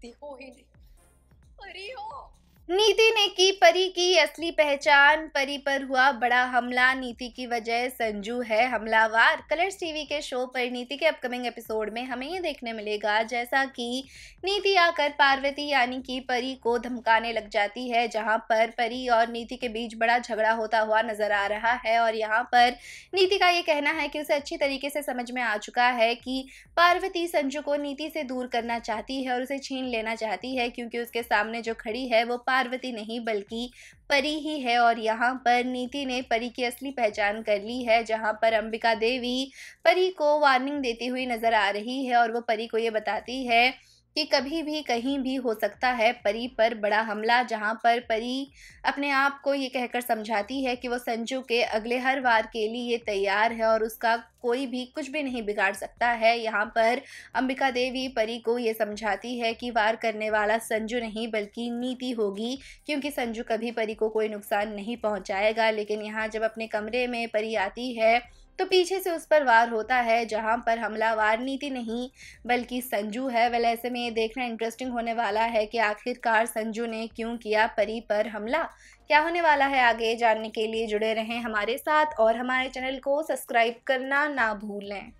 सकती हो ही नहीं अरे हो नीति ने की परी की असली पहचान परी पर हुआ बड़ा हमला नीति की वजह संजू है हमलावार कलर्स टीवी के शो पर नीति के अपकमिंग एपिसोड में हमें ये देखने मिलेगा जैसा कि नीति आकर पार्वती यानी कि परी को धमकाने लग जाती है जहां पर परी और नीति के बीच बड़ा झगड़ा होता हुआ नजर आ रहा है और यहाँ पर नीति का ये कहना है कि उसे अच्छी तरीके से समझ में आ चुका है कि पार्वती संजू को नीति से दूर करना चाहती है और उसे छीन लेना चाहती है क्योंकि उसके सामने जो खड़ी है वो पार्वती नहीं बल्कि परी ही है और यहाँ पर नीति ने परी की असली पहचान कर ली है जहाँ पर अंबिका देवी परी को वार्निंग देती हुई नज़र आ रही है और वो परी को ये बताती है कि कभी भी कहीं भी हो सकता है परी पर बड़ा हमला जहां पर परी अपने आप को ये कहकर समझाती है कि वो संजू के अगले हर वार के लिए तैयार है और उसका कोई भी कुछ भी नहीं बिगाड़ सकता है यहाँ पर अंबिका देवी परी को ये समझाती है कि वार करने वाला संजू नहीं बल्कि नीति होगी क्योंकि संजू कभी परी को कोई नुकसान नहीं पहुँचाएगा लेकिन यहाँ जब अपने कमरे में परी आती है तो पीछे से उस पर वार होता है जहाँ पर हमलावार नीति नहीं बल्कि संजू है वेल ऐसे में ये देखना इंटरेस्टिंग होने वाला है कि आखिरकार संजू ने क्यों किया परी पर हमला क्या होने वाला है आगे जानने के लिए जुड़े रहें हमारे साथ और हमारे चैनल को सब्सक्राइब करना ना भूलें